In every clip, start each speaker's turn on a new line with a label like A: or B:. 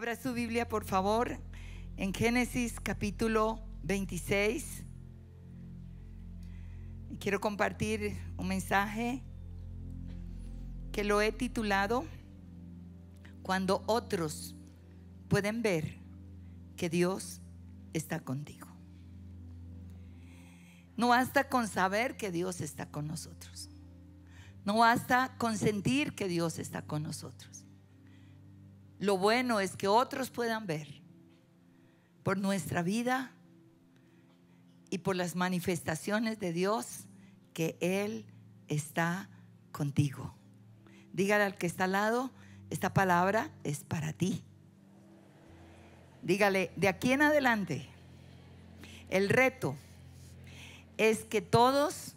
A: Abra su Biblia, por favor, en Génesis capítulo 26. Quiero compartir un mensaje que lo he titulado Cuando otros pueden ver que Dios está contigo. No basta con saber que Dios está con nosotros. No basta con sentir que Dios está con nosotros. Lo bueno es que otros puedan ver por nuestra vida y por las manifestaciones de Dios que Él está contigo. Dígale al que está al lado, esta palabra es para ti. Dígale, de aquí en adelante, el reto es que todos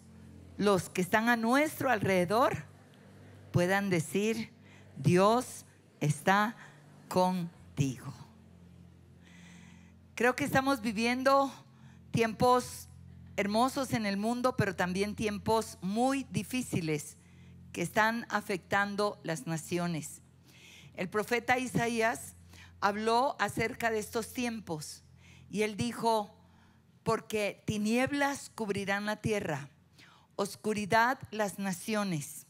A: los que están a nuestro alrededor puedan decir, Dios está contigo. Creo que estamos viviendo tiempos hermosos en el mundo, pero también tiempos muy difíciles que están afectando las naciones. El profeta Isaías habló acerca de estos tiempos y él dijo, porque tinieblas cubrirán la tierra, oscuridad las naciones,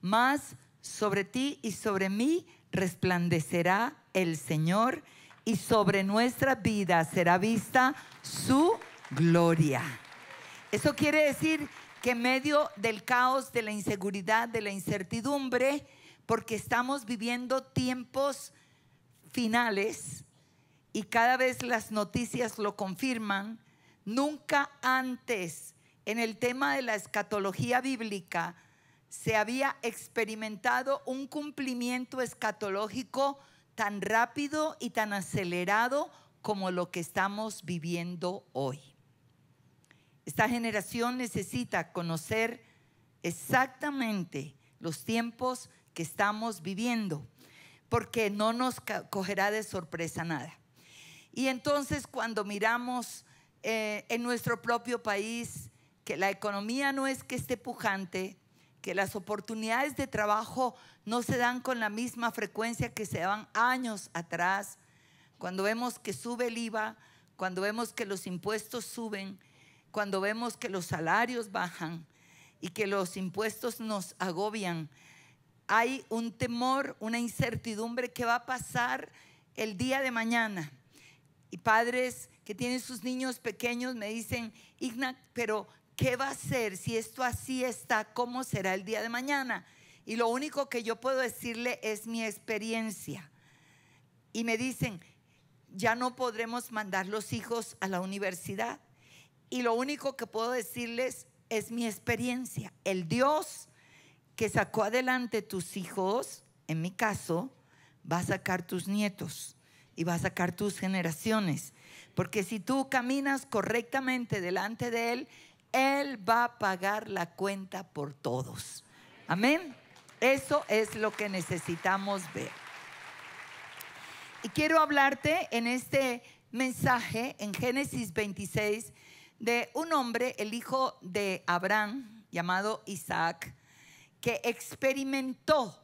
A: mas sobre ti y sobre mí resplandecerá el Señor y sobre nuestra vida será vista su gloria. Eso quiere decir que en medio del caos, de la inseguridad, de la incertidumbre, porque estamos viviendo tiempos finales y cada vez las noticias lo confirman, nunca antes en el tema de la escatología bíblica se había experimentado un cumplimiento escatológico tan rápido y tan acelerado como lo que estamos viviendo hoy. Esta generación necesita conocer exactamente los tiempos que estamos viviendo, porque no nos cogerá de sorpresa nada. Y entonces cuando miramos eh, en nuestro propio país que la economía no es que esté pujante, que las oportunidades de trabajo no se dan con la misma frecuencia que se daban años atrás, cuando vemos que sube el IVA, cuando vemos que los impuestos suben, cuando vemos que los salarios bajan y que los impuestos nos agobian. Hay un temor, una incertidumbre que va a pasar el día de mañana. Y padres que tienen sus niños pequeños me dicen, Igna, pero ¿qué va a ser si esto así está? ¿Cómo será el día de mañana? Y lo único que yo puedo decirle es mi experiencia. Y me dicen, ya no podremos mandar los hijos a la universidad. Y lo único que puedo decirles es mi experiencia. El Dios que sacó adelante tus hijos, en mi caso, va a sacar tus nietos y va a sacar tus generaciones. Porque si tú caminas correctamente delante de Él, él va a pagar la cuenta por todos. Amén. Eso es lo que necesitamos ver. Y quiero hablarte en este mensaje, en Génesis 26, de un hombre, el hijo de Abraham, llamado Isaac, que experimentó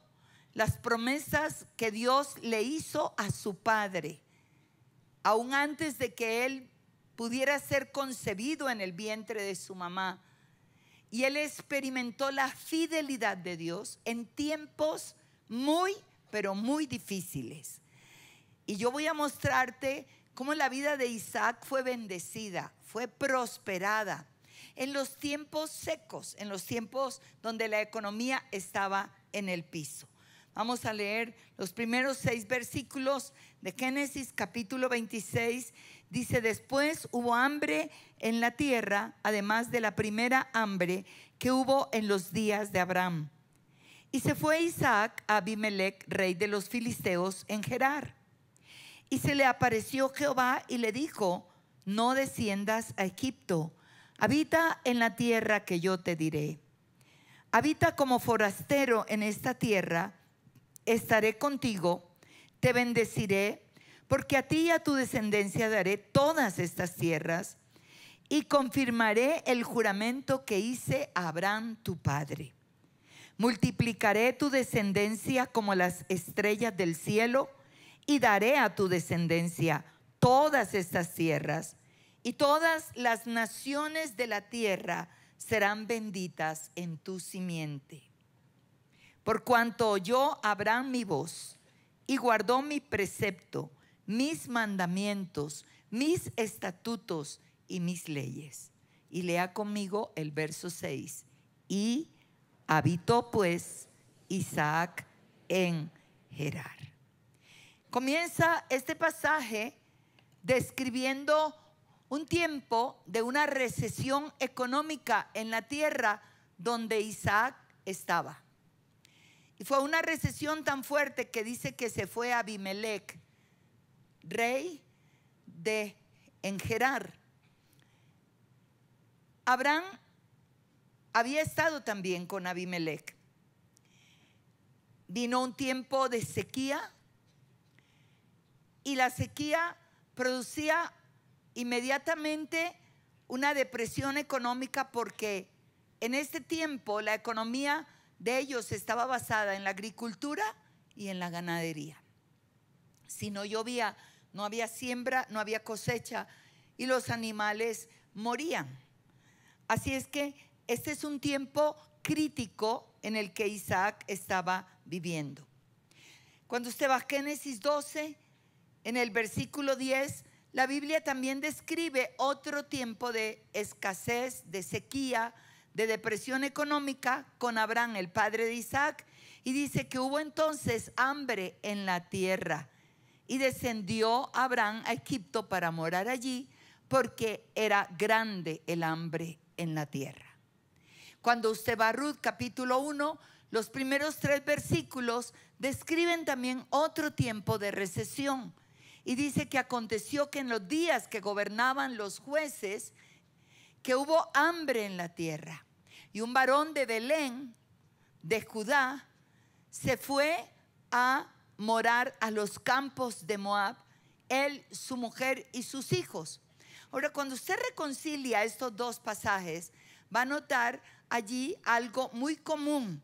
A: las promesas que Dios le hizo a su padre, aún antes de que él pudiera ser concebido en el vientre de su mamá. Y él experimentó la fidelidad de Dios en tiempos muy, pero muy difíciles. Y yo voy a mostrarte cómo la vida de Isaac fue bendecida, fue prosperada en los tiempos secos, en los tiempos donde la economía estaba en el piso. Vamos a leer los primeros seis versículos de Génesis capítulo 26. Dice, después hubo hambre en la tierra, además de la primera hambre que hubo en los días de Abraham. Y se fue Isaac a Abimelech, rey de los filisteos, en Gerar. Y se le apareció Jehová y le dijo, no desciendas a Egipto, habita en la tierra que yo te diré. Habita como forastero en esta tierra estaré contigo, te bendeciré, porque a ti y a tu descendencia daré todas estas tierras y confirmaré el juramento que hice a Abraham tu padre. Multiplicaré tu descendencia como las estrellas del cielo y daré a tu descendencia todas estas tierras y todas las naciones de la tierra serán benditas en tu simiente por cuanto oyó Abraham mi voz y guardó mi precepto, mis mandamientos, mis estatutos y mis leyes. Y lea conmigo el verso 6. Y habitó pues Isaac en Gerar. Comienza este pasaje describiendo un tiempo de una recesión económica en la tierra donde Isaac estaba. Y fue una recesión tan fuerte que dice que se fue Abimelech, rey de Engerar. Abraham había estado también con Abimelech. Vino un tiempo de sequía y la sequía producía inmediatamente una depresión económica porque en este tiempo la economía de ellos estaba basada en la agricultura y en la ganadería. Si no llovía, no había siembra, no había cosecha y los animales morían. Así es que este es un tiempo crítico en el que Isaac estaba viviendo. Cuando usted va a Génesis 12, en el versículo 10, la Biblia también describe otro tiempo de escasez, de sequía, de depresión económica con Abraham, el padre de Isaac, y dice que hubo entonces hambre en la tierra. Y descendió Abraham a Egipto para morar allí porque era grande el hambre en la tierra. Cuando usted va a Ruth capítulo 1, los primeros tres versículos describen también otro tiempo de recesión. Y dice que aconteció que en los días que gobernaban los jueces, que hubo hambre en la tierra. Y un varón de Belén, de Judá, se fue a morar a los campos de Moab, él, su mujer y sus hijos. Ahora, cuando usted reconcilia estos dos pasajes, va a notar allí algo muy común.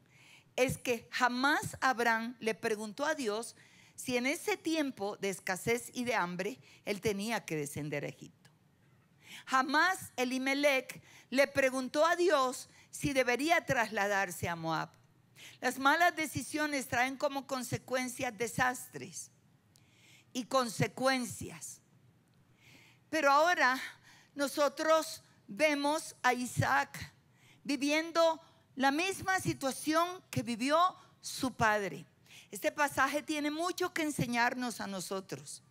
A: Es que jamás Abraham le preguntó a Dios si en ese tiempo de escasez y de hambre él tenía que descender a Egipto. Jamás Elimelech le preguntó a Dios si debería trasladarse a Moab. Las malas decisiones traen como consecuencias desastres y consecuencias. Pero ahora nosotros vemos a Isaac viviendo la misma situación que vivió su padre. Este pasaje tiene mucho que enseñarnos a nosotros.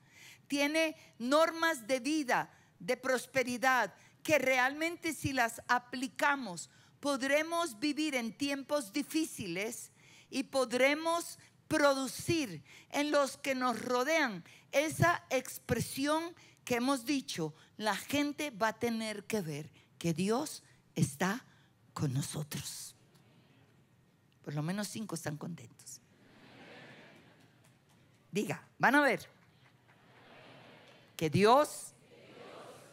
A: Tiene normas de vida de prosperidad que realmente si las aplicamos podremos vivir en tiempos difíciles y podremos producir en los que nos rodean esa expresión que hemos dicho, la gente va a tener que ver que Dios está con nosotros. Por lo menos cinco están contentos. Diga, van a ver que Dios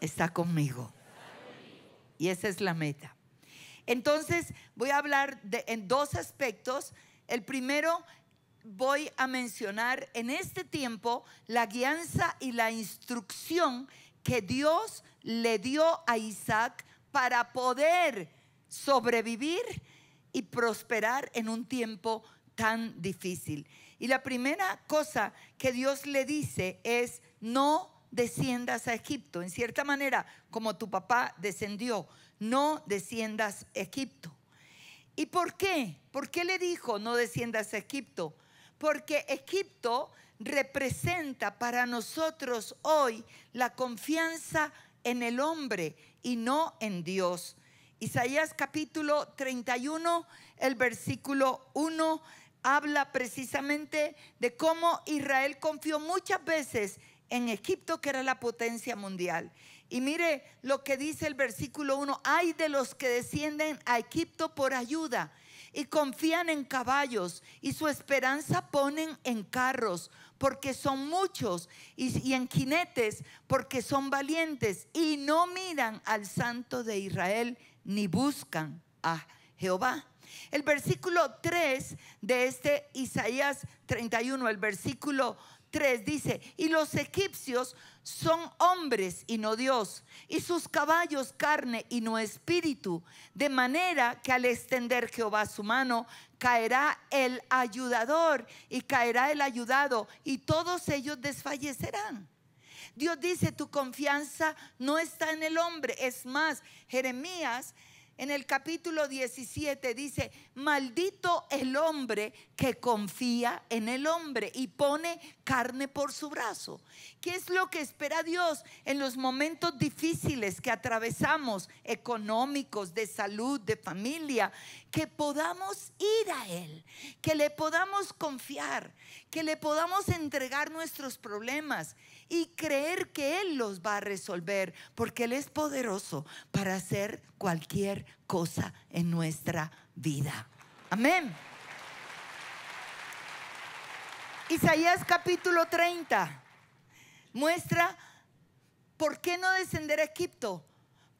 A: está conmigo. Y esa es la meta. Entonces voy a hablar en dos aspectos. El primero voy a mencionar en este tiempo la guianza y la instrucción que Dios le dio a Isaac para poder sobrevivir y prosperar en un tiempo tan difícil. Y la primera cosa que Dios le dice es, no desciendas a Egipto. En cierta manera, como tu papá descendió, no desciendas a Egipto. ¿Y por qué? ¿Por qué le dijo no desciendas a Egipto? Porque Egipto representa para nosotros hoy la confianza en el hombre y no en Dios. Isaías capítulo 31, el versículo 1, habla precisamente de cómo Israel confió muchas veces en Egipto, que era la potencia mundial. Y mire lo que dice el versículo 1, hay de los que descienden a Egipto por ayuda y confían en caballos y su esperanza ponen en carros porque son muchos y, en jinetes porque son valientes y no miran al santo de Israel ni buscan a Jehová. El versículo 3 de este Isaías 31, el versículo 3 dice, y los egipcios son hombres y no Dios, y sus caballos carne y no espíritu, de manera que al extender Jehová su mano, caerá el ayudador y caerá el ayudado, y todos ellos desfallecerán. Dios dice, tu confianza no está en el hombre. Es más, Jeremías en el capítulo 17 dice, maldito el hombre que confía en el hombre y pone carne por su brazo. ¿Qué es lo que espera Dios en los momentos difíciles que atravesamos, económicos, de salud, de familia? Que podamos ir a Él, que le podamos confiar, que le podamos entregar nuestros problemas y creer que Él los va a resolver, porque Él es poderoso para hacer cualquier cosa en nuestra vida. Amén. Isaías capítulo 30 muestra por qué no descender a Egipto.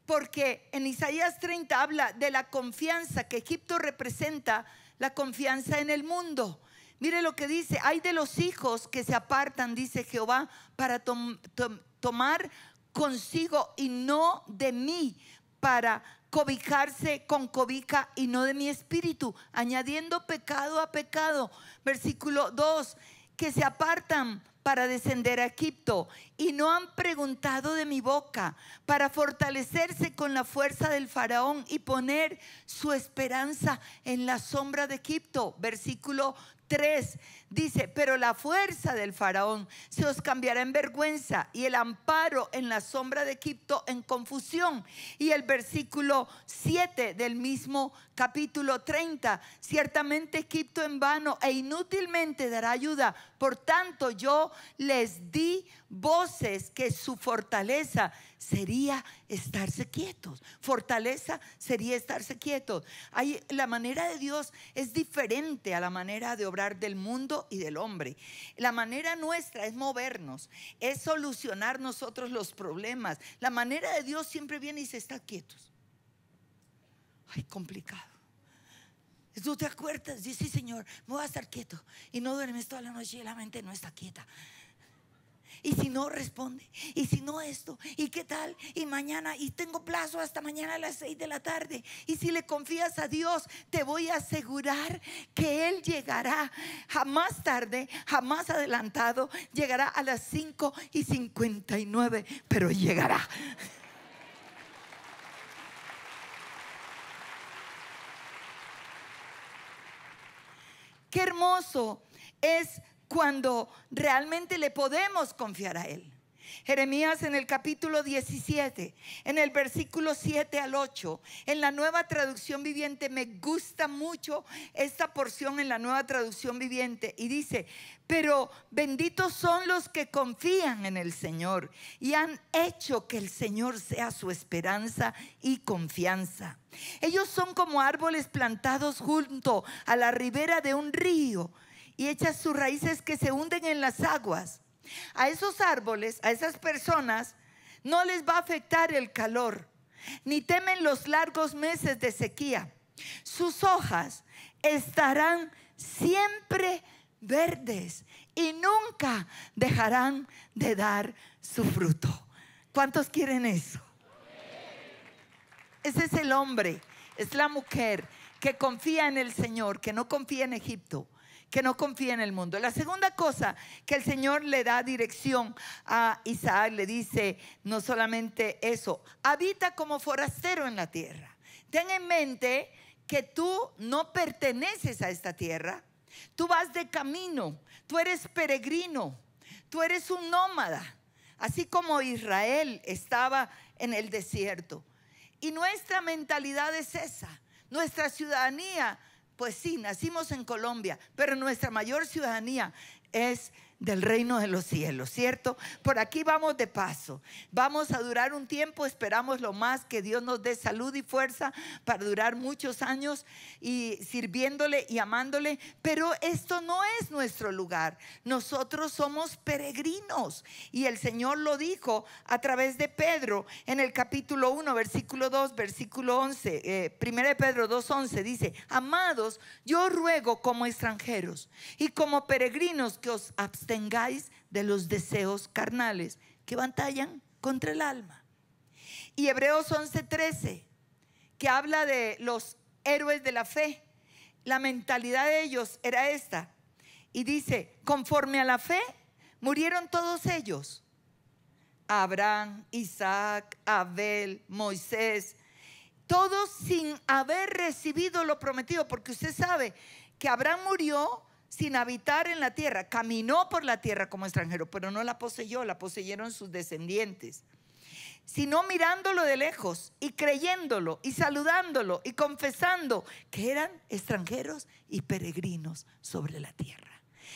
A: Porque en Isaías 30 habla de la confianza que Egipto representa, la confianza en el mundo. Mire lo que dice, hay de los hijos que se apartan, dice Jehová, para tomar consigo y no de mí, para cobijarse con cobica y no de mi espíritu, añadiendo pecado a pecado. Versículo 2, que se apartan para descender a Egipto y no han preguntado de mi boca para fortalecerse con la fuerza del faraón y poner su esperanza en la sombra de Egipto. Versículo 3. Dice, pero la fuerza del faraón se os cambiará en vergüenza y el amparo en la sombra de Egipto en confusión. Y el versículo 7 del mismo capítulo 30, ciertamente Egipto en vano e inútilmente dará ayuda. Por tanto yo les di voces que su fortaleza sería estarse quietos. Fortaleza sería estarse quietos. Hay, la manera de Dios es diferente a la manera de obrar del mundo y del hombre. La manera nuestra es movernos, es solucionar nosotros los problemas. La manera de Dios siempre viene y se está quietos. Ay, complicado. Tú te acuerdas, dice Señor, me voy a estar quieto. Y no duermes toda la noche y la mente no está quieta y si no responde, y si no esto, y qué tal, y mañana, y tengo plazo hasta mañana a las 6 de la tarde, y si le confías a Dios, te voy a asegurar que Él llegará jamás tarde, jamás adelantado, llegará a las 5 y 59, pero llegará. Qué hermoso es cuando realmente le podemos confiar a Él. Jeremías en el capítulo 17, en el versículo 7 al 8, en la nueva traducción viviente, me gusta mucho esta porción en la nueva traducción viviente y dice, pero benditos son los que confían en el Señor y han hecho que el Señor sea su esperanza y confianza. Ellos son como árboles plantados junto a la ribera de un río y echa sus raíces que se hunden en las aguas. A esos árboles, a esas personas, no les va a afectar el calor, ni temen los largos meses de sequía. Sus hojas estarán siempre verdes y nunca dejarán de dar su fruto. ¿Cuántos quieren eso? Ese es el hombre, es la mujer que confía en el Señor, que no confía en Egipto, que no confía en el mundo. La segunda cosa que el Señor le da dirección a Isaac, le dice no solamente eso, habita como forastero en la tierra. Ten en mente que tú no perteneces a esta tierra, tú vas de camino, tú eres peregrino, tú eres un nómada, así como Israel estaba en el desierto. Y nuestra mentalidad es esa, nuestra ciudadanía pues sí, nacimos en Colombia, pero nuestra mayor ciudadanía es del reino de los cielos, ¿cierto? Por aquí vamos de paso. Vamos a durar un tiempo, esperamos lo más que Dios nos dé salud y fuerza para durar muchos años y sirviéndole y amándole, pero esto no es nuestro lugar. Nosotros somos peregrinos y el Señor lo dijo a través de Pedro en el capítulo 1, versículo 2, versículo 11, eh, de Pedro 11 dice, "Amados, yo ruego como extranjeros y como peregrinos que os abstengan tengáis de los deseos carnales que batallan contra el alma. Y Hebreos 11:13, que habla de los héroes de la fe. La mentalidad de ellos era esta. Y dice, conforme a la fe, murieron todos ellos. Abraham, Isaac, Abel, Moisés, todos sin haber recibido lo prometido, porque usted sabe que Abraham murió sin habitar en la tierra. Caminó por la tierra como extranjero, pero no la poseyó, la poseyeron sus descendientes. Sino mirándolo de lejos y creyéndolo y saludándolo y confesando que eran extranjeros y peregrinos sobre la tierra.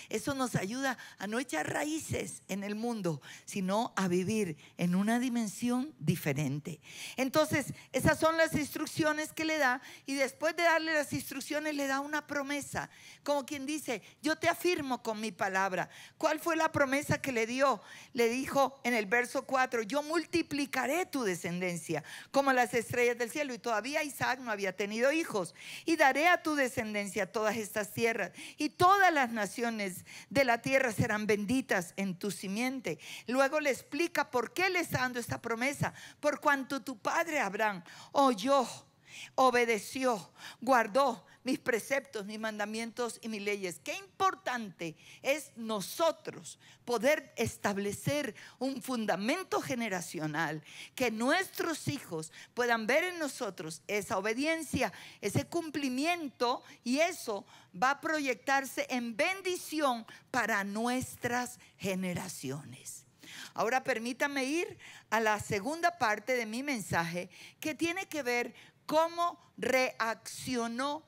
A: Eso nos ayuda a no echar raíces en el mundo, sino a vivir en una dimensión diferente. Entonces, esas son las instrucciones que le da y después de darle las instrucciones le da una promesa, como quien dice, yo te afirmo con mi palabra. ¿Cuál fue la promesa que le dio? Le dijo en el verso 4, yo multiplicaré tu descendencia como las estrellas del cielo y todavía Isaac no había tenido hijos y daré a tu descendencia todas estas tierras y todas las naciones de la tierra serán benditas en tu simiente. Luego le explica por qué le está dando esta promesa. Por cuanto tu padre Abraham oyó obedeció, guardó mis preceptos, mis mandamientos y mis leyes. Qué importante es nosotros poder establecer un fundamento generacional, que nuestros hijos puedan ver en nosotros esa obediencia, ese cumplimiento y eso va a proyectarse en bendición para nuestras generaciones. Ahora permítame ir a la segunda parte de mi mensaje que tiene que ver cómo reaccionó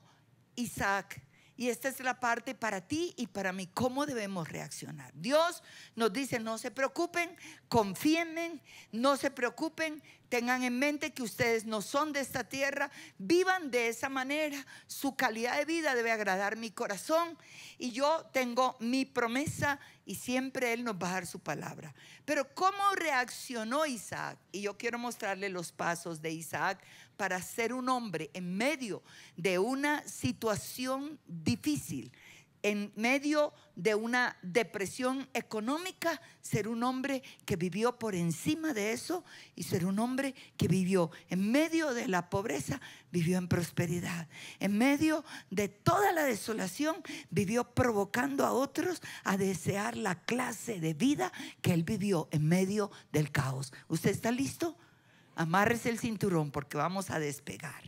A: Isaac. Y esta es la parte para ti y para mí, cómo debemos reaccionar. Dios nos dice, no se preocupen, confíen, no se preocupen, tengan en mente que ustedes no son de esta tierra, vivan de esa manera, su calidad de vida debe agradar mi corazón y yo tengo mi promesa y siempre Él nos va a dar su palabra. Pero ¿cómo reaccionó Isaac? Y yo quiero mostrarle los pasos de Isaac para ser un hombre en medio de una situación difícil, en medio de una depresión económica, ser un hombre que vivió por encima de eso y ser un hombre que vivió en medio de la pobreza, vivió en prosperidad. En medio de toda la desolación, vivió provocando a otros a desear la clase de vida que él vivió en medio del caos. ¿Usted está listo? Amárrese el cinturón porque vamos a despegar.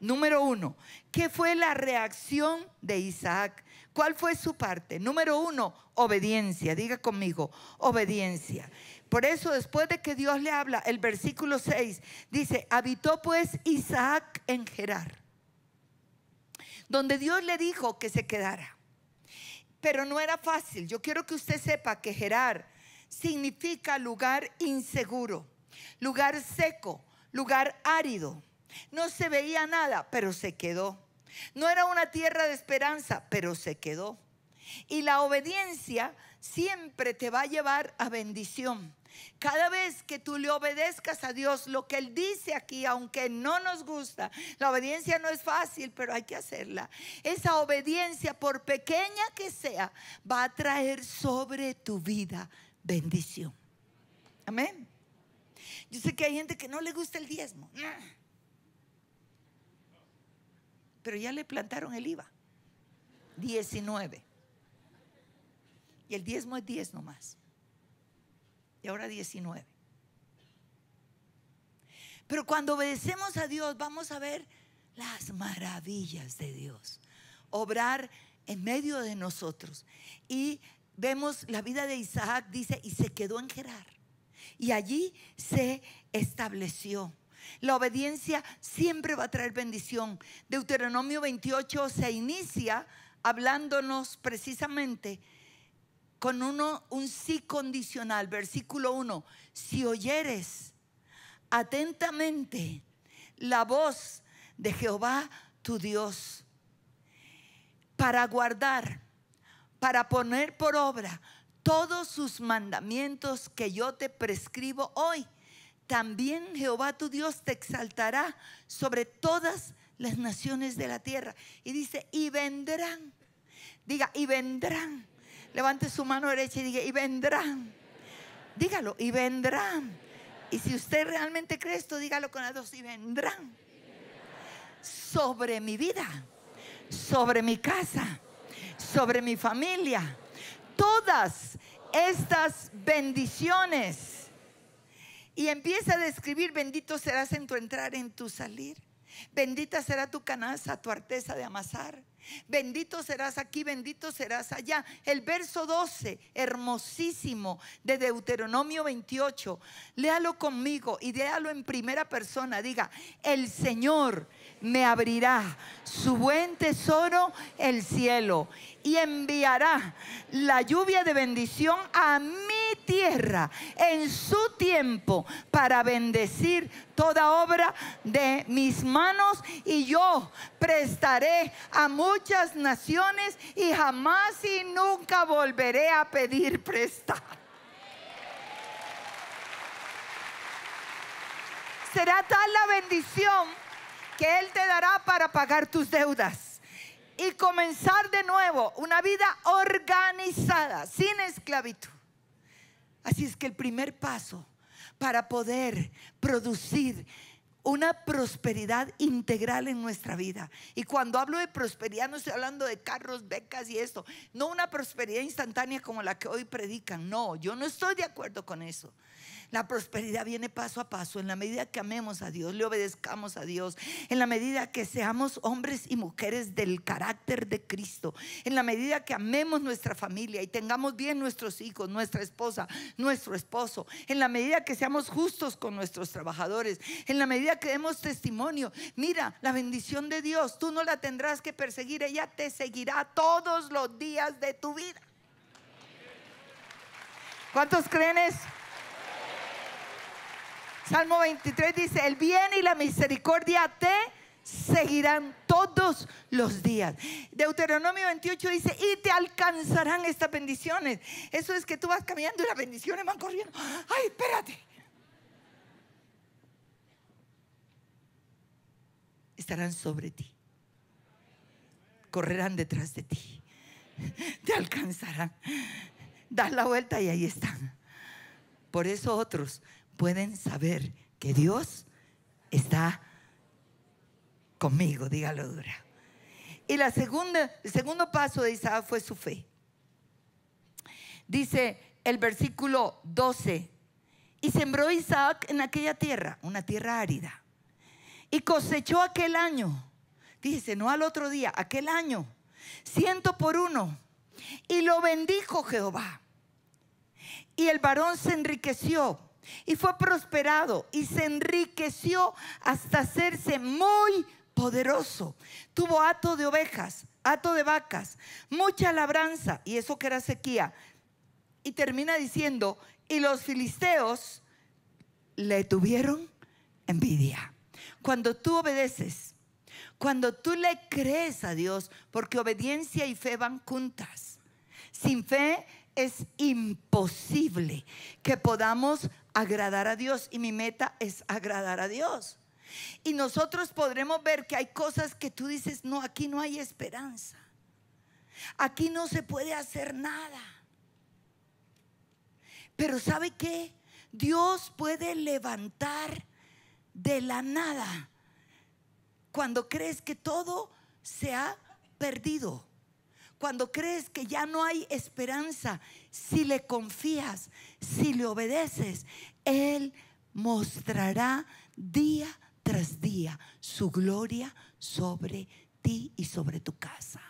A: Número uno, ¿qué fue la reacción de Isaac? ¿Cuál fue su parte? Número uno, obediencia. Diga conmigo, obediencia. Por eso después de que Dios le habla, el versículo 6 dice, habitó pues Isaac en Gerar, donde Dios le dijo que se quedara. Pero no era fácil. Yo quiero que usted sepa que Gerar significa lugar inseguro lugar seco, lugar árido. No se veía nada, pero se quedó. No era una tierra de esperanza, pero se quedó. Y la obediencia siempre te va a llevar a bendición. Cada vez que tú le obedezcas a Dios, lo que Él dice aquí, aunque no nos gusta, la obediencia no es fácil, pero hay que hacerla. Esa obediencia, por pequeña que sea, va a traer sobre tu vida bendición. Amén. Yo sé que hay gente que no le gusta el diezmo. Pero ya le plantaron el IVA. 19. Y el diezmo es 10 nomás. Y ahora 19. Pero cuando obedecemos a Dios vamos a ver las maravillas de Dios. Obrar en medio de nosotros. Y vemos la vida de Isaac, dice, y se quedó en Gerar. Y allí se estableció. La obediencia siempre va a traer bendición. Deuteronomio 28 se inicia hablándonos precisamente con uno, un sí condicional. Versículo 1. Si oyeres atentamente la voz de Jehová tu Dios para guardar, para poner por obra todos sus mandamientos que yo te prescribo hoy. También Jehová tu Dios te exaltará sobre todas las naciones de la tierra. Y dice, y vendrán. Diga, y vendrán. Levante su mano derecha y diga, y vendrán. Dígalo, y vendrán. Y si usted realmente cree esto, dígalo con las dos, y vendrán. Sobre mi vida, sobre mi casa, sobre mi familia, todas estas bendiciones. Y empieza a describir, bendito serás en tu entrar, en tu salir. Bendita será tu canasta, tu arteza de amasar. Bendito serás aquí, bendito serás allá. El verso 12, hermosísimo, de Deuteronomio 28. Léalo conmigo y déalo en primera persona. Diga, el Señor me abrirá su buen tesoro el cielo y enviará la lluvia de bendición a mi tierra en su tiempo para bendecir toda obra de mis manos y yo prestaré a muchas naciones y jamás y nunca volveré a pedir prestar. Será tal la bendición que Él te dará para pagar tus deudas y comenzar de nuevo una vida organizada, sin esclavitud. Así es que el primer paso para poder producir una prosperidad integral en nuestra vida. Y cuando hablo de prosperidad no estoy hablando de carros, becas y esto. No una prosperidad instantánea como la que hoy predican. No, yo no estoy de acuerdo con eso. La prosperidad viene paso a paso. En la medida que amemos a Dios, le obedezcamos a Dios. En la medida que seamos hombres y mujeres del carácter de Cristo. En la medida que amemos nuestra familia y tengamos bien nuestros hijos, nuestra esposa, nuestro esposo. En la medida que seamos justos con nuestros trabajadores. En la medida que demos testimonio. Mira la bendición de Dios. Tú no la tendrás que perseguir. Ella te seguirá todos los días de tu vida. ¿Cuántos creen eso? Salmo 23 dice, el bien y la misericordia te seguirán todos los días. Deuteronomio 28 dice, y te alcanzarán estas bendiciones. Eso es que tú vas caminando y las bendiciones van corriendo. Ay, espérate. sobre ti. Correrán detrás de ti. Te alcanzarán. Das la vuelta y ahí están. Por eso otros pueden saber que Dios está conmigo, dígalo dura. Y la segunda, el segundo paso de Isaac fue su fe. Dice el versículo 12, y sembró Isaac en aquella tierra, una tierra árida, y cosechó aquel año. Dice, no al otro día, aquel año. Ciento por uno. Y lo bendijo Jehová. Y el varón se enriqueció y fue prosperado y se enriqueció hasta hacerse muy poderoso. Tuvo hato de ovejas, hato de vacas, mucha labranza, y eso que era sequía. Y termina diciendo, y los filisteos le tuvieron envidia. Cuando tú obedeces, cuando tú le crees a Dios, porque obediencia y fe van juntas. Sin fe es imposible que podamos agradar a Dios y mi meta es agradar a Dios. Y nosotros podremos ver que hay cosas que tú dices, no, aquí no hay esperanza. Aquí no se puede hacer nada. Pero ¿sabe qué? Dios puede levantar de la nada cuando crees que todo se ha perdido, cuando crees que ya no hay esperanza, si le confías, si le obedeces, Él mostrará día tras día su gloria sobre ti y sobre tu casa.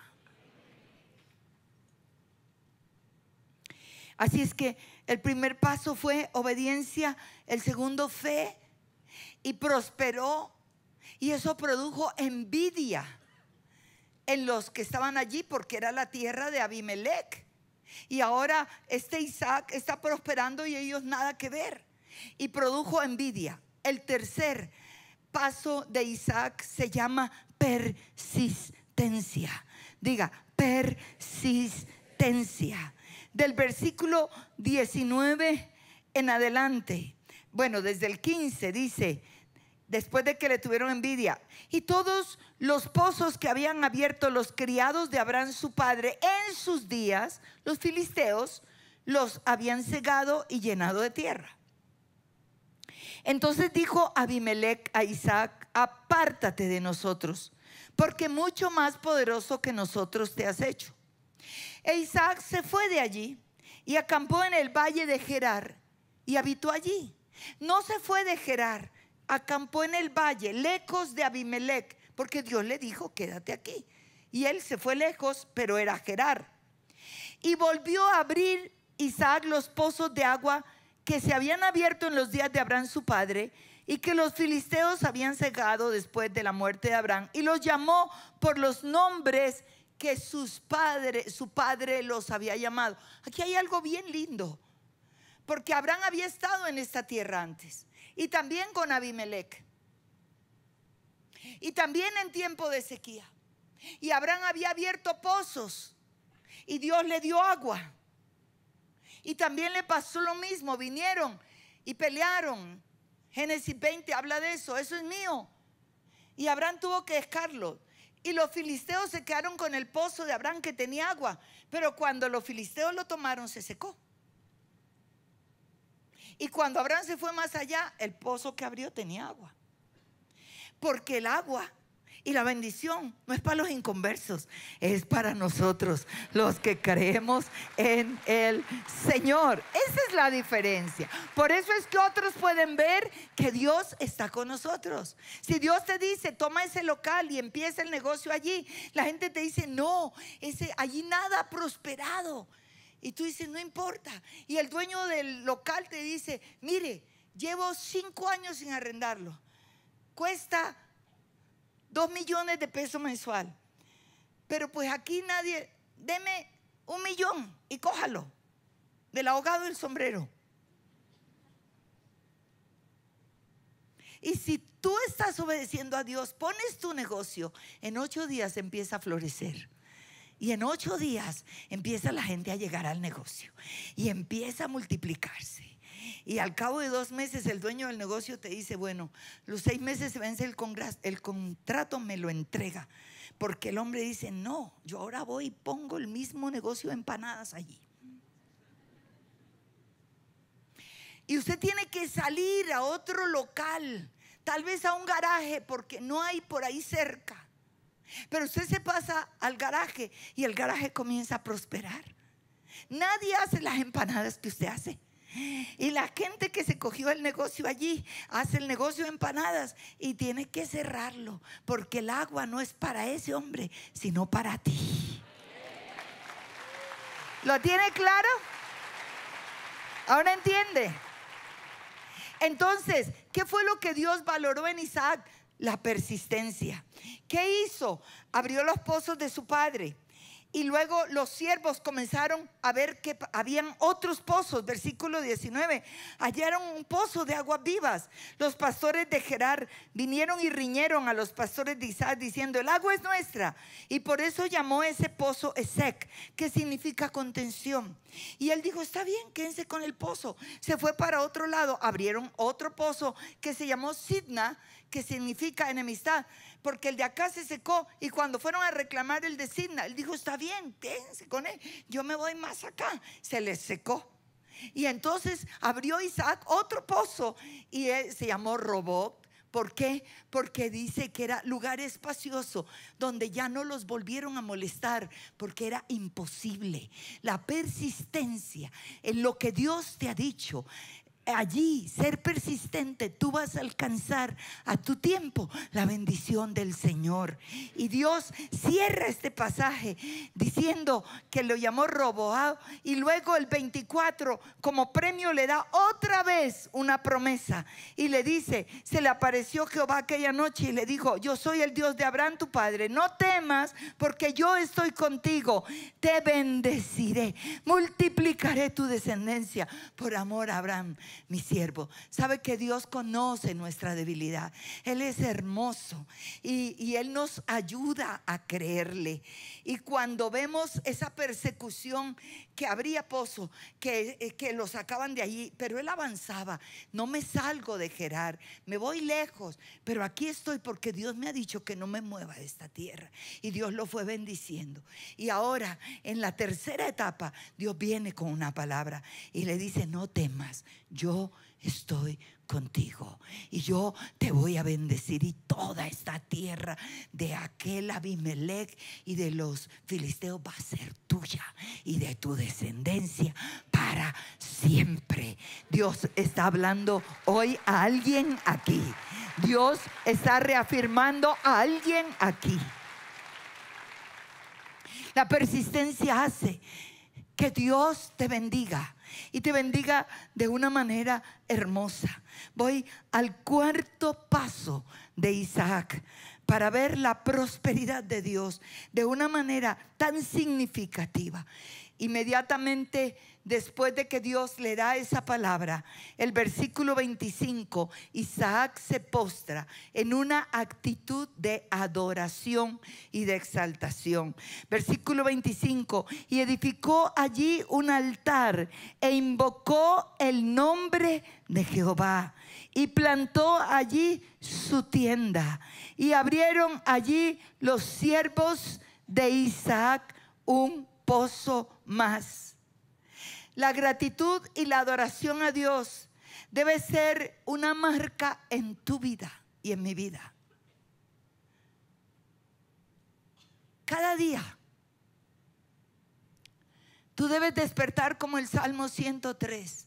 A: Así es que el primer paso fue obediencia, el segundo fe, y prosperó y eso produjo envidia en los que estaban allí porque era la tierra de Abimelech. Y ahora este Isaac está prosperando y ellos nada que ver. Y produjo envidia. El tercer paso de Isaac se llama persistencia. Diga, persistencia. Del versículo 19 en adelante bueno, desde el 15 dice, después de que le tuvieron envidia, y todos los pozos que habían abierto los criados de Abraham su padre en sus días, los filisteos, los habían cegado y llenado de tierra. Entonces dijo Abimelech a Isaac, apártate de nosotros, porque mucho más poderoso que nosotros te has hecho. E Isaac se fue de allí y acampó en el valle de Gerar y habitó allí. No se fue de Gerar, acampó en el valle, lejos de Abimelech, porque Dios le dijo, quédate aquí. Y él se fue lejos, pero era Gerar. Y volvió a abrir Isaac los pozos de agua que se habían abierto en los días de Abraham su padre y que los filisteos habían cegado después de la muerte de Abraham y los llamó por los nombres que sus padres, su padre los había llamado. Aquí hay algo bien lindo porque Abraham había estado en esta tierra antes, y también con Abimelech, y también en tiempo de sequía. Y Abraham había abierto pozos, y Dios le dio agua. Y también le pasó lo mismo, vinieron y pelearon. Génesis 20 habla de eso, eso es mío. Y Abraham tuvo que dejarlo. Y los filisteos se quedaron con el pozo de Abraham que tenía agua, pero cuando los filisteos lo tomaron se secó. Y cuando Abraham se fue más allá, el pozo que abrió tenía agua. Porque el agua y la bendición no es para los inconversos, es para nosotros, los que creemos en el Señor. Esa es la diferencia. Por eso es que otros pueden ver que Dios está con nosotros. Si Dios te dice, toma ese local y empieza el negocio allí, la gente te dice, no, ese, allí nada ha prosperado. Y tú dices, no importa. Y el dueño del local te dice, mire, llevo cinco años sin arrendarlo. Cuesta dos millones de pesos mensual. Pero pues aquí nadie, deme un millón y cójalo del ahogado del sombrero. Y si tú estás obedeciendo a Dios, pones tu negocio, en ocho días empieza a florecer. Y en ocho días empieza la gente a llegar al negocio y empieza a multiplicarse. Y al cabo de dos meses el dueño del negocio te dice, bueno, los seis meses se vence el, el contrato, me lo entrega. Porque el hombre dice, no, yo ahora voy y pongo el mismo negocio de empanadas allí. Y usted tiene que salir a otro local, tal vez a un garaje, porque no hay por ahí cerca. Pero usted se pasa al garaje y el garaje comienza a prosperar. Nadie hace las empanadas que usted hace. Y la gente que se cogió el negocio allí hace el negocio de empanadas y tiene que cerrarlo porque el agua no es para ese hombre, sino para ti. ¿Lo tiene claro? ¿Ahora entiende? Entonces, ¿qué fue lo que Dios valoró en Isaac? la persistencia. ¿Qué hizo? Abrió los pozos de su padre y luego los siervos comenzaron a ver que habían otros pozos, versículo 19. Hallaron un pozo de aguas vivas. Los pastores de Gerar vinieron y riñeron a los pastores de Isaac diciendo, el agua es nuestra. Y por eso llamó ese pozo Esec, que significa contención. Y él dijo, está bien, quédense con el pozo. Se fue para otro lado, abrieron otro pozo que se llamó Sidna, que significa enemistad porque el de acá se secó y cuando fueron a reclamar el de Sidna, él dijo, está bien, piense con él, yo me voy más acá. Se les secó. Y entonces abrió Isaac otro pozo y él se llamó Robot. ¿Por qué? Porque dice que era lugar espacioso, donde ya no los volvieron a molestar, porque era imposible. La persistencia en lo que Dios te ha dicho, allí, ser persistente, tú vas a alcanzar a tu tiempo la bendición del Señor. Y Dios cierra este pasaje diciendo que lo llamó roboado y luego el 24 como premio le da otra vez una promesa y le dice, se le apareció Jehová aquella noche y le dijo, yo soy el Dios de Abraham tu padre, no temas porque yo estoy contigo, te bendeciré, multiplicaré tu descendencia por amor a Abraham mi siervo. Sabe que Dios conoce nuestra debilidad. Él es hermoso y, Él nos ayuda a creerle. Y cuando vemos esa persecución que habría pozo, que, eh, que lo sacaban de allí, pero él avanzaba. No me salgo de Gerar, me voy lejos, pero aquí estoy porque Dios me ha dicho que no me mueva de esta tierra. Y Dios lo fue bendiciendo. Y ahora, en la tercera etapa, Dios viene con una palabra y le dice, no temas, yo estoy contigo y yo te voy a bendecir y toda esta tierra de aquel Abimelech y de los filisteos va a ser tuya y de tu descendencia para siempre. Dios está hablando hoy a alguien aquí. Dios está reafirmando a alguien aquí. La persistencia hace que Dios te bendiga y te bendiga de una manera hermosa. Voy al cuarto paso de Isaac para ver la prosperidad de Dios de una manera tan significativa inmediatamente después de que Dios le da esa palabra, el versículo 25, Isaac se postra en una actitud de adoración y de exaltación. Versículo 25, y edificó allí un altar e invocó el nombre de Jehová y plantó allí su tienda y abrieron allí los siervos de Isaac un más. La gratitud y la adoración a Dios debe ser una marca en tu vida y en mi vida. Cada día tú debes despertar como el Salmo 103,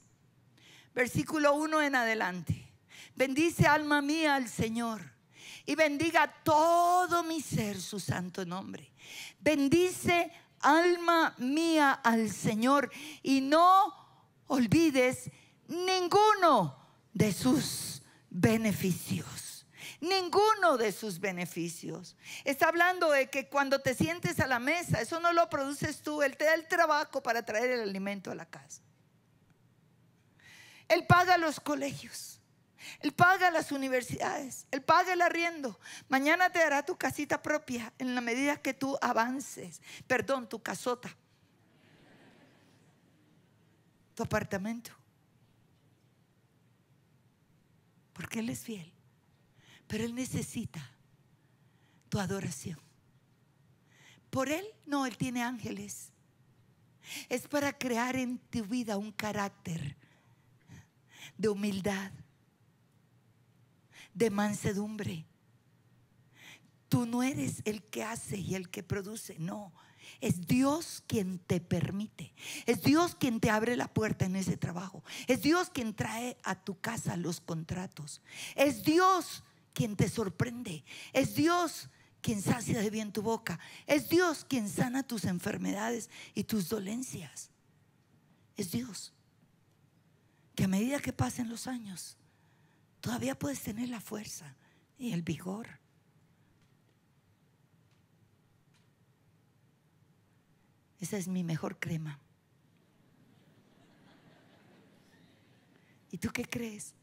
A: versículo 1 en adelante. Bendice alma mía al Señor y bendiga todo mi ser su santo nombre. Bendice alma mía al Señor y no olvides ninguno de sus beneficios ninguno de sus beneficios. Está hablando de que cuando te sientes a la mesa, eso no lo produces tú, Él te da el trabajo para traer el alimento a la casa. Él paga los colegios. Él paga las universidades, Él paga el arriendo. Mañana te dará tu casita propia en la medida que tú avances. Perdón, tu casota. Tu apartamento. Porque Él es fiel. Pero Él necesita tu adoración. Por Él, no, Él tiene ángeles. Es para crear en tu vida un carácter de humildad, de mansedumbre. Tú no eres el que hace y el que produce, no. Es Dios quien te permite. Es Dios quien te abre la puerta en ese trabajo. Es Dios quien trae a tu casa los contratos. Es Dios quien te sorprende. Es Dios quien sacia de bien tu boca. Es Dios quien sana tus enfermedades y tus dolencias. Es Dios. Que a medida que pasen los años, todavía puedes tener la fuerza y el vigor. Esa es mi mejor crema. ¿Y tú qué crees?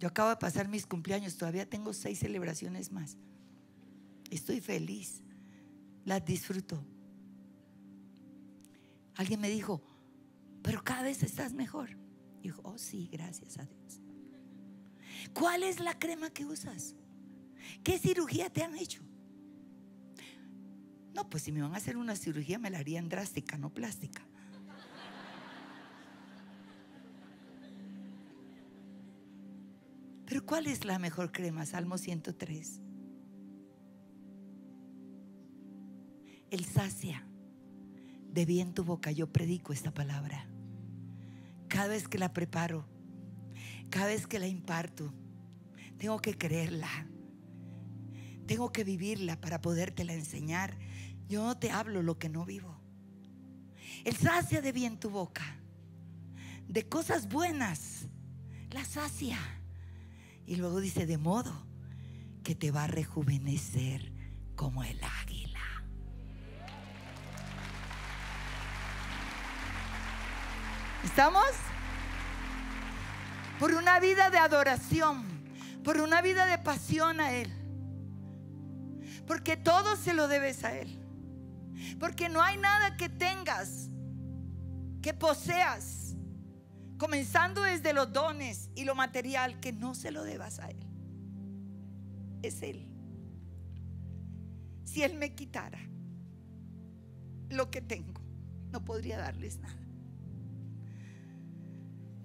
A: Yo acabo de pasar mis cumpleaños, todavía tengo seis celebraciones más. Estoy feliz, las disfruto. Alguien me dijo, pero cada vez estás mejor. Dijo, oh sí, gracias a Dios. ¿Cuál es la crema que usas? ¿Qué cirugía te han hecho? No, pues si me van a hacer una cirugía me la harían drástica, no plástica. Pero ¿cuál es la mejor crema? Salmo 103. El sacia. De bien tu boca yo predico esta palabra. Cada vez que la preparo, cada vez que la imparto, tengo que creerla. Tengo que vivirla para podértela enseñar. Yo no te hablo lo que no vivo. El sacia de bien tu boca, de cosas buenas, la sacia. Y luego dice, de modo que te va a rejuvenecer como el águila. ¿Estamos? Por una vida de adoración, por una vida de pasión a Él. Porque todo se lo debes a Él. Porque no hay nada que tengas, que poseas, comenzando desde los dones y lo material, que no se lo debas a Él. Es Él. Si Él me quitara lo que tengo, no podría darles nada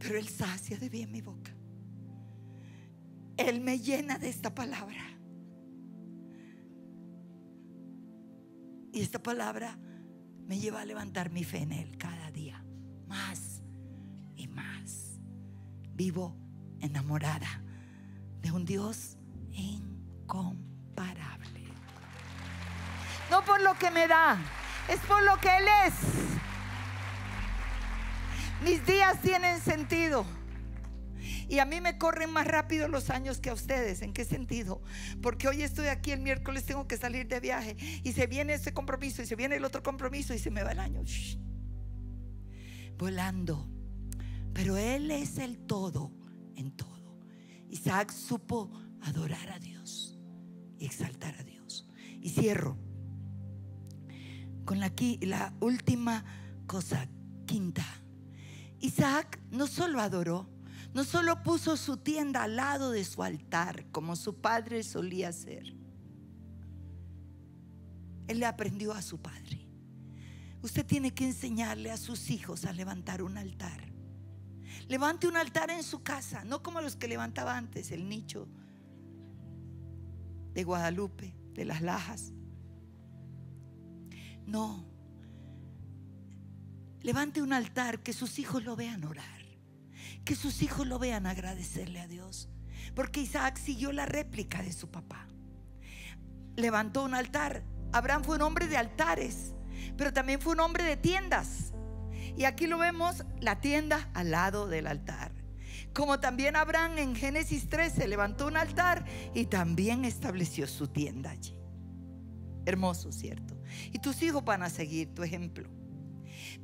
A: pero Él sacia de bien mi boca. Él me llena de esta palabra. Y esta palabra me lleva a levantar mi fe en Él cada día, más y más. Vivo enamorada de un Dios incomparable. No por lo que me da, es por lo que Él es. Mis días tienen sentido. Y a mí me corren más rápido los años que a ustedes. ¿En qué sentido? Porque hoy estoy aquí, el miércoles tengo que salir de viaje. Y se viene ese compromiso, y se viene el otro compromiso, y se me va el año. Volando. Pero Él es el todo en todo. Isaac supo adorar a Dios y exaltar a Dios. Y cierro con la última cosa, quinta. Isaac no solo adoró, no solo puso su tienda al lado de su altar, como su padre solía hacer. Él le aprendió a su padre. Usted tiene que enseñarle a sus hijos a levantar un altar. Levante un altar en su casa, no como los que levantaba antes, el nicho de Guadalupe, de las Lajas. No, levante un altar, que sus hijos lo vean orar, que sus hijos lo vean agradecerle a Dios. Porque Isaac siguió la réplica de su papá. Levantó un altar. Abraham fue un hombre de altares, pero también fue un hombre de tiendas. Y aquí lo vemos, la tienda al lado del altar. Como también Abraham en Génesis 13 levantó un altar y también estableció su tienda allí. Hermoso, ¿cierto? Y tus hijos van a seguir tu ejemplo.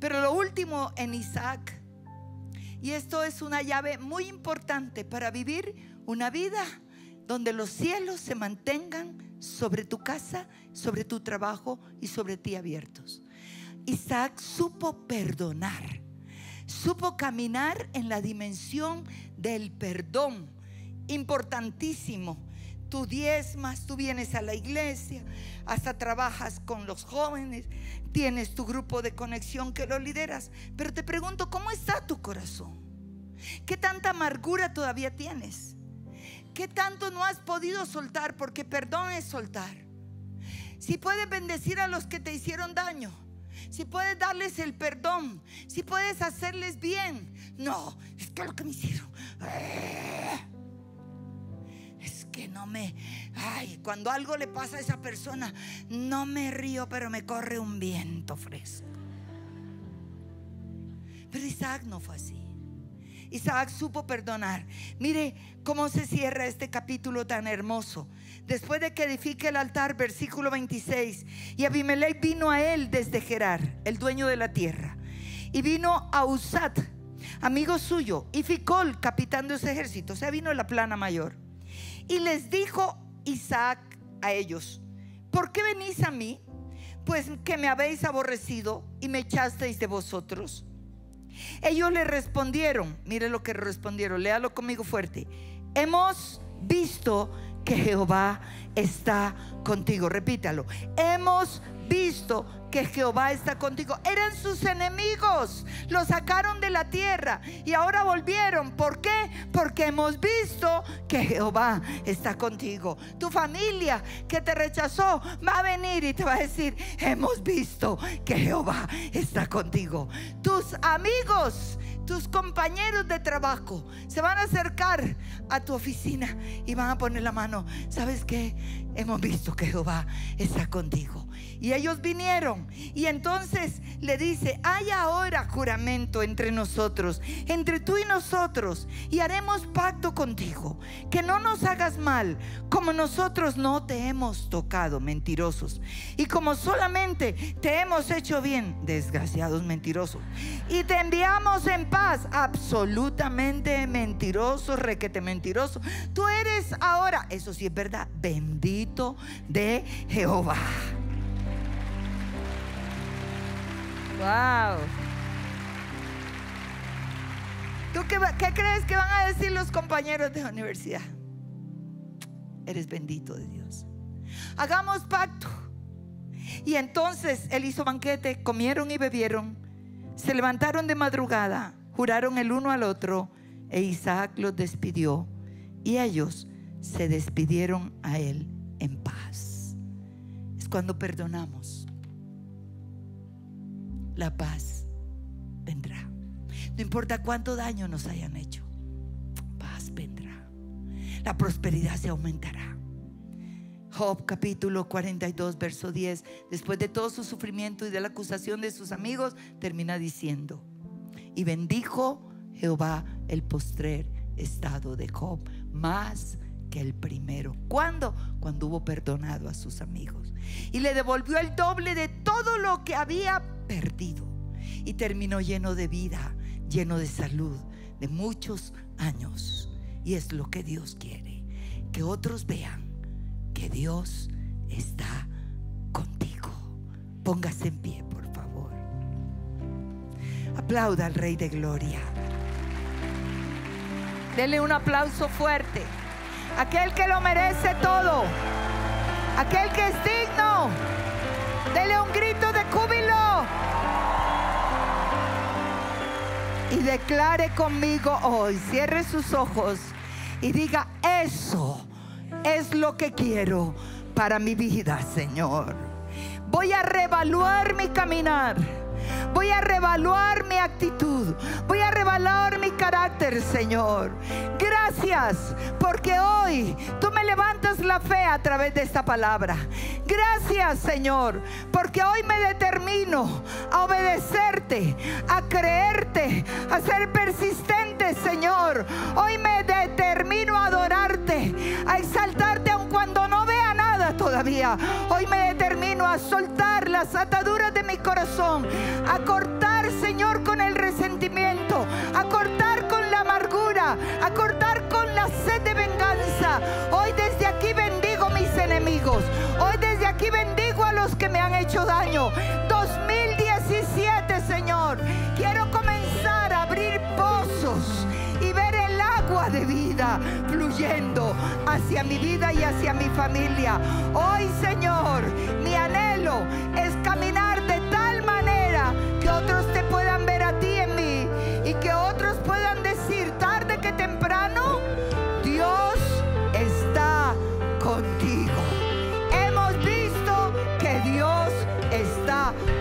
A: Pero lo último en Isaac, y esto es una llave muy importante para vivir una vida donde los cielos se mantengan sobre tu casa, sobre tu trabajo y sobre ti abiertos. Isaac supo perdonar, supo caminar en la dimensión del perdón, importantísimo tú diezmas, tú vienes a la iglesia, hasta trabajas con los jóvenes, tienes tu grupo de conexión que lo lideras. Pero te pregunto, ¿cómo está tu corazón? ¿Qué tanta amargura todavía tienes? ¿Qué tanto no has podido soltar? Porque perdón es soltar. Si puedes bendecir a los que te hicieron daño, si puedes darles el perdón, si puedes hacerles bien. No, es que lo que me hicieron. Eh no me, ay, cuando algo le pasa a esa persona, no me río, pero me corre un viento fresco. Pero Isaac no fue así. Isaac supo perdonar. Mire cómo se cierra este capítulo tan hermoso. Después de que edifique el altar, versículo 26, y Abimelech vino a él desde Gerar, el dueño de la tierra, y vino a Usat, amigo suyo, y Ficol, capitán de ese ejército, o sea, vino la plana mayor. Y les dijo Isaac a ellos, ¿por qué venís a mí? Pues que me habéis aborrecido y me echasteis de vosotros. Ellos le respondieron, mire lo que respondieron, léalo conmigo fuerte. Hemos visto que Jehová está contigo. Repítalo. Hemos visto que Jehová está contigo. Eran sus enemigos, los sacaron de la tierra y ahora volvieron. ¿Por qué? Porque hemos visto que Jehová está contigo. Tu familia que te rechazó va a venir y te va a decir, hemos visto que Jehová está contigo. Tus amigos tus compañeros de trabajo se van a acercar a tu oficina y van a poner la mano. ¿Sabes qué? Hemos visto que Jehová está contigo. Y ellos vinieron. Y entonces le dice, hay ahora juramento entre nosotros, entre tú y nosotros, y haremos pacto contigo, que no nos hagas mal, como nosotros no te hemos tocado, mentirosos. Y como solamente te hemos hecho bien, desgraciados mentirosos. Y te enviamos en paz, absolutamente mentirosos, requete mentiroso. Tú eres ahora, eso sí es verdad, bendito de Jehová. Wow. ¿Tú qué, qué, crees que van a decir los compañeros de la universidad? Eres bendito de Dios. Hagamos pacto. Y entonces él hizo banquete, comieron y bebieron, se levantaron de madrugada, juraron el uno al otro, e Isaac los despidió, y ellos se despidieron a él en paz. Es cuando perdonamos la paz vendrá. No importa cuánto daño nos hayan hecho, paz vendrá. La prosperidad se aumentará. Job capítulo 42, verso 10, después de todo su sufrimiento y de la acusación de sus amigos, termina diciendo, y bendijo Jehová el postrer estado de Job, más que el primero. ¿Cuándo? Cuando hubo perdonado a sus amigos. Y le devolvió el doble de todo lo que había perdido y terminó lleno de vida, lleno de salud, de muchos años. Y es lo que Dios quiere, que otros vean que Dios está contigo. Póngase en pie, por favor. Aplauda al Rey de Gloria. Dele un aplauso fuerte. Aquel que lo merece todo. Aquel que es digno. Dele un grito de y declare conmigo hoy, cierre sus ojos y diga, eso es lo que quiero para mi vida, Señor. Voy a revaluar mi caminar Voy a revaluar mi actitud. Voy a revaluar mi carácter, Señor. Gracias porque hoy tú me levantas la fe a través de esta palabra. Gracias, Señor, porque hoy me determino a obedecerte, a creerte, a ser persistente, Señor. Hoy me determino a adorarte, a exaltarte Hoy me determino a soltar las ataduras de mi corazón, a cortar, Señor, con el resentimiento, a cortar con la amargura, a cortar con la sed de venganza. Hoy desde aquí bendigo mis enemigos. Hoy desde aquí bendigo a los que me han hecho daño. 2017, Señor, quiero comenzar a abrir pozos de vida fluyendo hacia mi vida y hacia mi familia. Hoy, Señor, mi anhelo es caminar de tal manera que otros te puedan ver a ti en mí y que otros puedan decir tarde que temprano, Dios está contigo. Hemos visto que Dios está contigo